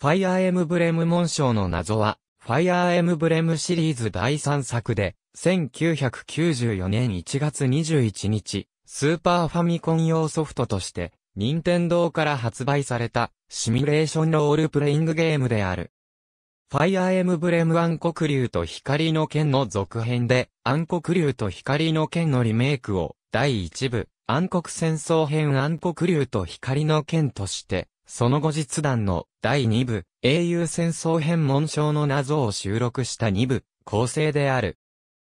ファイアーエムブレム紋章の謎は、ファイアーエムブレムシリーズ第3作で、1994年1月21日、スーパーファミコン用ソフトとして、任天堂から発売された、シミュレーションロールプレイングゲームである。ファイアーエムブレム暗黒竜と光の剣の続編で、暗黒竜と光の剣のリメイクを、第1部、暗黒戦争編暗黒竜と光の剣として、その後実弾の第2部、英雄戦争編紋章の謎を収録した2部、構成である。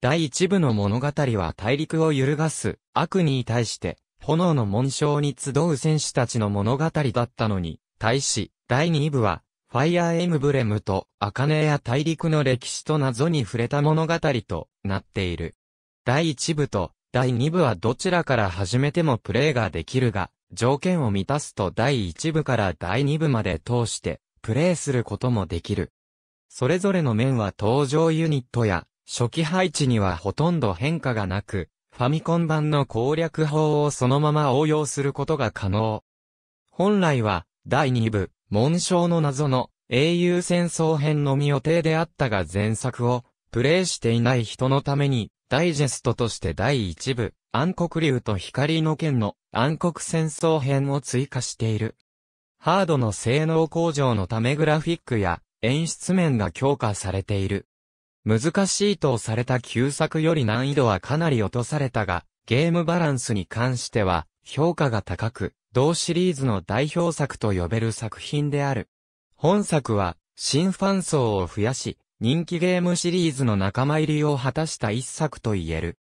第1部の物語は大陸を揺るがす悪に対して、炎の紋章に集う戦士たちの物語だったのに、対し、第2部は、ファイアーエムブレムと、アカネや大陸の歴史と謎に触れた物語となっている。第1部と、第2部はどちらから始めてもプレイができるが、条件を満たすと第1部から第2部まで通して、プレイすることもできる。それぞれの面は登場ユニットや、初期配置にはほとんど変化がなく、ファミコン版の攻略法をそのまま応用することが可能。本来は、第2部、紋章の謎の英雄戦争編のみ予定であったが前作を、プレイしていない人のために、ダイジェストとして第1部、暗黒竜と光の剣の暗黒戦争編を追加している。ハードの性能向上のためグラフィックや演出面が強化されている。難しいとされた旧作より難易度はかなり落とされたが、ゲームバランスに関しては評価が高く、同シリーズの代表作と呼べる作品である。本作は新ファン層を増やし、人気ゲームシリーズの仲間入りを果たした一作と言える。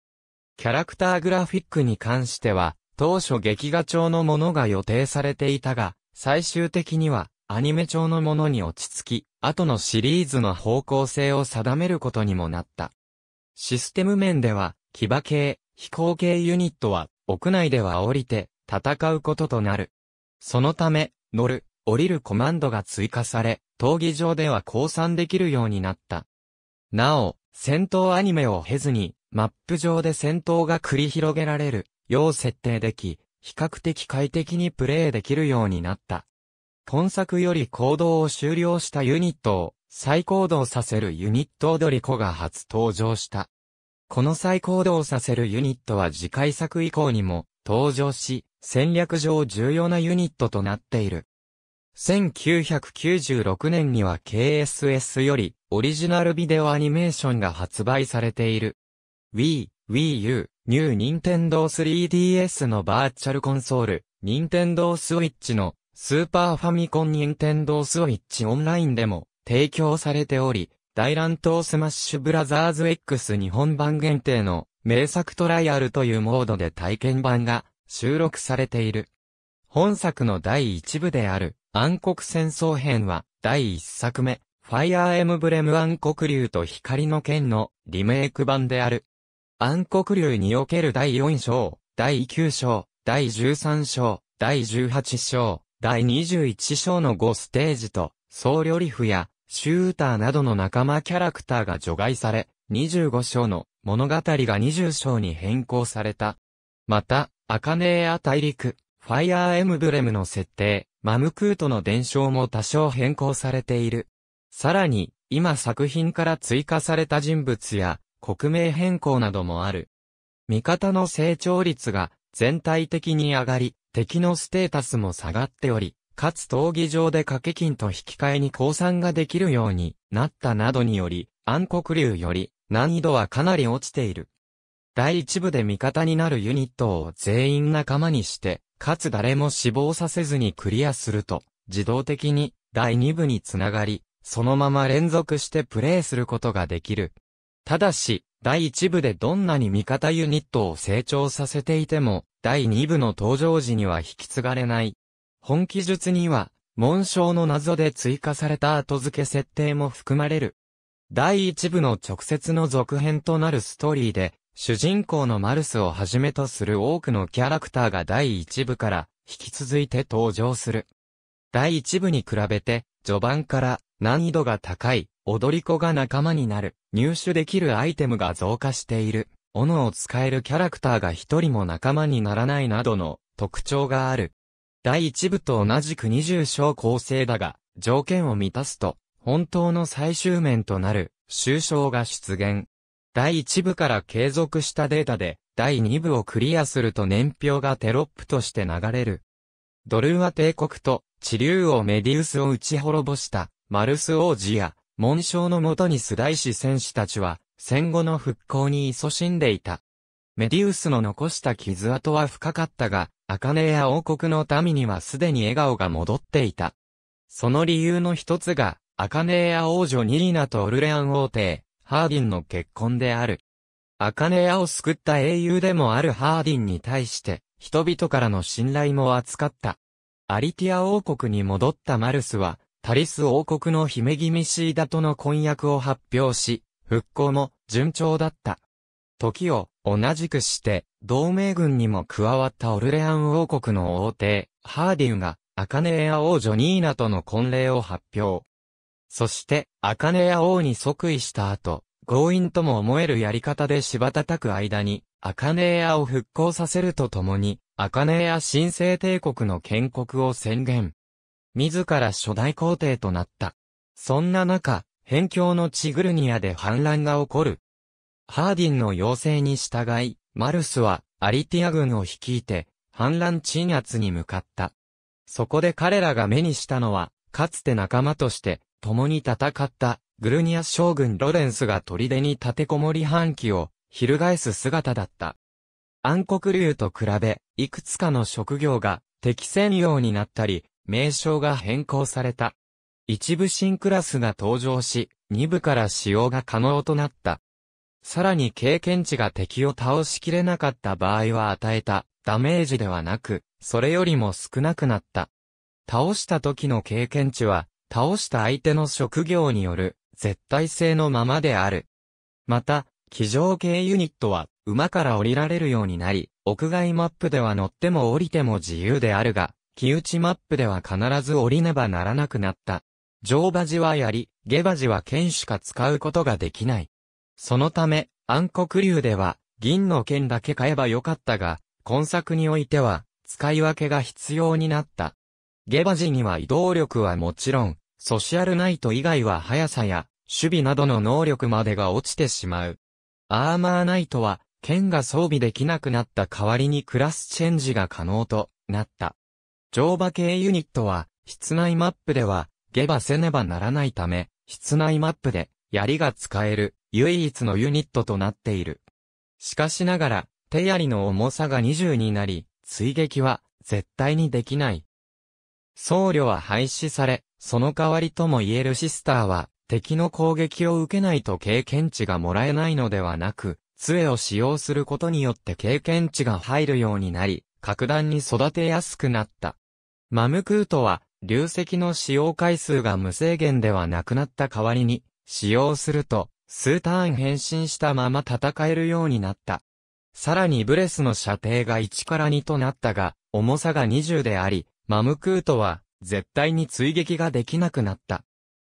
キャラクターグラフィックに関しては、当初劇画調のものが予定されていたが、最終的にはアニメ調のものに落ち着き、後のシリーズの方向性を定めることにもなった。システム面では、騎馬系、飛行系ユニットは、屋内では降りて、戦うこととなる。そのため、乗る、降りるコマンドが追加され、闘技場では降参できるようになった。なお、戦闘アニメを経ずに、マップ上で戦闘が繰り広げられるよう設定でき、比較的快適にプレイできるようになった。本作より行動を終了したユニットを再行動させるユニット踊り子が初登場した。この再行動させるユニットは次回作以降にも登場し、戦略上重要なユニットとなっている。1996年には KSS よりオリジナルビデオアニメーションが発売されている。Wii、Wii U、New Nintendo 3DS のバーチャルコンソール、Nintendo Switch のスーパーファミコン Nintendo Switch オンラインでも提供されており、大乱闘スマッシュブラザーズ X 日本版限定の名作トライアルというモードで体験版が収録されている。本作の第一部である暗黒戦争編は、第1作目、ファイアーエムブレム暗黒竜と光の剣のリメイク版である。暗黒竜における第4章、第9章、第13章、第18章、第21章の5ステージと、総侶リフや、シューターなどの仲間キャラクターが除外され、25章の物語が20章に変更された。また、アカネーア大陸、ファイアーエムブレムの設定、マムクートの伝承も多少変更されている。さらに、今作品から追加された人物や、国名変更などもある。味方の成長率が全体的に上がり、敵のステータスも下がっており、かつ闘技場で掛け金と引き換えに降参ができるようになったなどにより、暗黒竜より難易度はかなり落ちている。第一部で味方になるユニットを全員仲間にして、かつ誰も死亡させずにクリアすると、自動的に第2部につながり、そのまま連続してプレイすることができる。ただし、第1部でどんなに味方ユニットを成長させていても、第2部の登場時には引き継がれない。本記述には、紋章の謎で追加された後付け設定も含まれる。第1部の直接の続編となるストーリーで、主人公のマルスをはじめとする多くのキャラクターが第1部から引き続いて登場する。第1部に比べて、序盤から難易度が高い、踊り子が仲間になる、入手できるアイテムが増加している、斧を使えるキャラクターが一人も仲間にならないなどの特徴がある。第1部と同じく20章構成だが、条件を満たすと、本当の最終面となる、終章が出現。第1部から継続したデータで、第2部をクリアすると年表がテロップとして流れる。ドルーア帝国と、地竜王メディウスを打ち滅ぼした、マルス王子や、紋章のもとにスダイ戦士たちは、戦後の復興に勤しんでいた。メディウスの残した傷跡は深かったが、アカネや王国の民にはすでに笑顔が戻っていた。その理由の一つが、アカネや王女ニーナとオルレアン王帝、ハーディンの結婚である。アカネ屋を救った英雄でもあるハーディンに対して、人々からの信頼も扱った。アリティア王国に戻ったマルスは、タリス王国の姫君シーダとの婚約を発表し、復興も順調だった。時を同じくして、同盟軍にも加わったオルレアン王国の王帝、ハーディンが、アカネエア王女ニーナとの婚礼を発表。そして、アカネや王に即位した後、強引とも思えるやり方で芝叩く間に、アカネやを復興させるとともに、アカネや新生帝国の建国を宣言。自ら初代皇帝となった。そんな中、辺境のチグルニアで反乱が起こる。ハーディンの要請に従い、マルスはアリティア軍を率いて、反乱鎮圧に向かった。そこで彼らが目にしたのは、かつて仲間として、共に戦ったグルニア将軍ロレンスが砦に立てこもり反旗を翻す姿だった。暗黒竜と比べ、いくつかの職業が敵専用になったり、名称が変更された。一部新クラスが登場し、二部から使用が可能となった。さらに経験値が敵を倒しきれなかった場合は与えたダメージではなく、それよりも少なくなった。倒した時の経験値は倒した相手の職業による絶対性のままである。また、騎乗系ユニットは馬から降りられるようになり、屋外マップでは乗っても降りても自由であるが、木内マップでは必ず降りねばならなくなった。乗馬時はやり、下馬時は剣しか使うことができない。そのため、暗黒竜では、銀の剣だけ買えばよかったが、今作においては、使い分けが必要になった。下馬時には移動力はもちろん、ソシアルナイト以外は速さや、守備などの能力までが落ちてしまう。アーマーナイトは、剣が装備できなくなった代わりにクラスチェンジが可能となった。乗馬系ユニットは、室内マップでは、下馬せねばならないため、室内マップで、槍が使える、唯一のユニットとなっている。しかしながら、手槍の重さが20になり、追撃は、絶対にできない。僧侶は廃止され、その代わりとも言えるシスターは、敵の攻撃を受けないと経験値がもらえないのではなく、杖を使用することによって経験値が入るようになり、格段に育てやすくなった。マムクートは、流石の使用回数が無制限ではなくなった代わりに、使用すると、数ターン変身したまま戦えるようになった。さらにブレスの射程が1から2となったが、重さが20であり、マムクートは絶対に追撃ができなくなった。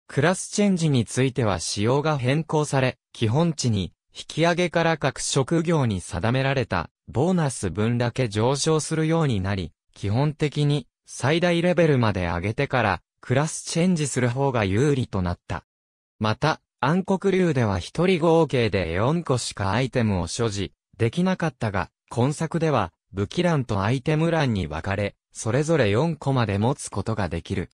クラスチェンジについては仕様が変更され、基本値に引き上げから各職業に定められたボーナス分だけ上昇するようになり、基本的に最大レベルまで上げてからクラスチェンジする方が有利となった。また、暗黒竜では1人合計で4個しかアイテムを所持できなかったが、今作では武器欄とアイテム欄に分かれ、それぞれ4個まで持つことができる。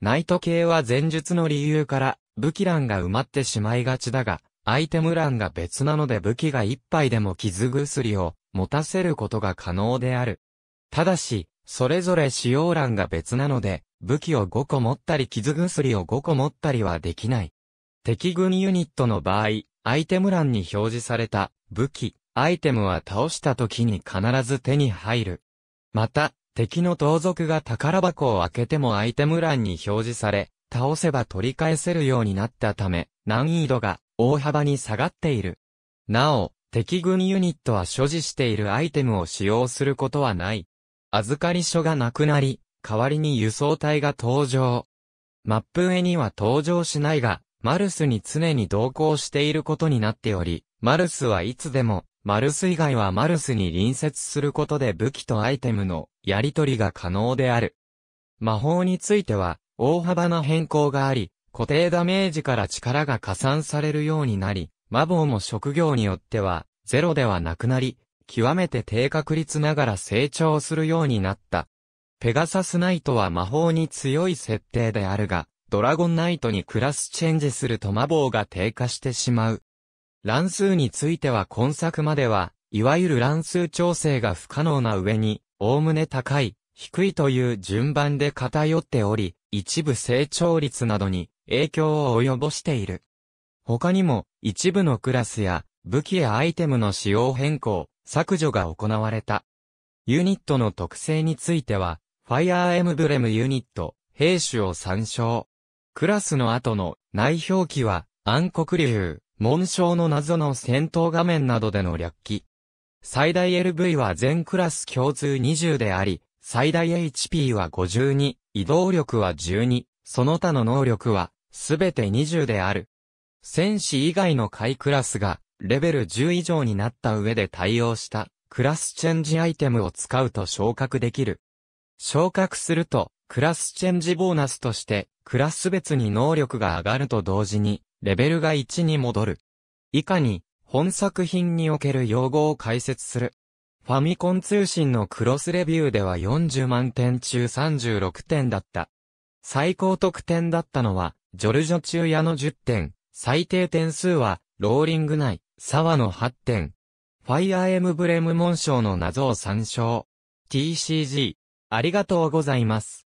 ナイト系は前述の理由から、武器欄が埋まってしまいがちだが、アイテム欄が別なので武器が1杯でも傷薬を持たせることが可能である。ただし、それぞれ使用欄が別なので、武器を5個持ったり傷薬を5個持ったりはできない。敵軍ユニットの場合、アイテム欄に表示された武器、アイテムは倒した時に必ず手に入る。また、敵の盗賊が宝箱を開けてもアイテム欄に表示され、倒せば取り返せるようになったため、難易度が大幅に下がっている。なお、敵軍ユニットは所持しているアイテムを使用することはない。預かり所がなくなり、代わりに輸送隊が登場。マップ上には登場しないが、マルスに常に同行していることになっており、マルスはいつでもマルス以外はマルスに隣接することで武器とアイテムのやり取りが可能である。魔法については、大幅な変更があり、固定ダメージから力が加算されるようになり、魔法も職業によっては、ゼロではなくなり、極めて低確率ながら成長するようになった。ペガサスナイトは魔法に強い設定であるが、ドラゴンナイトにクラスチェンジすると魔法が低下してしまう。乱数については今作までは、いわゆる乱数調整が不可能な上に、おおむね高い、低いという順番で偏っており、一部成長率などに影響を及ぼしている。他にも、一部のクラスや武器やアイテムの使用変更、削除が行われた。ユニットの特性については、ファイアーエムブレムユニット、兵種を参照。クラスの後の内表記は暗黒竜、紋章の謎の戦闘画面などでの略記。最大 LV は全クラス共通20であり、最大 HP は52、移動力は12、その他の能力は、すべて20である。戦士以外の下位クラスが、レベル10以上になった上で対応した、クラスチェンジアイテムを使うと昇格できる。昇格すると、クラスチェンジボーナスとして、クラス別に能力が上がると同時に、レベルが1に戻る。以下に、本作品における用語を解説する。ファミコン通信のクロスレビューでは40万点中36点だった。最高得点だったのは、ジョルジョ中屋の10点、最低点数は、ローリング内、沢の8点。ファイアーエムブレム紋章の謎を参照。TCG、ありがとうございます。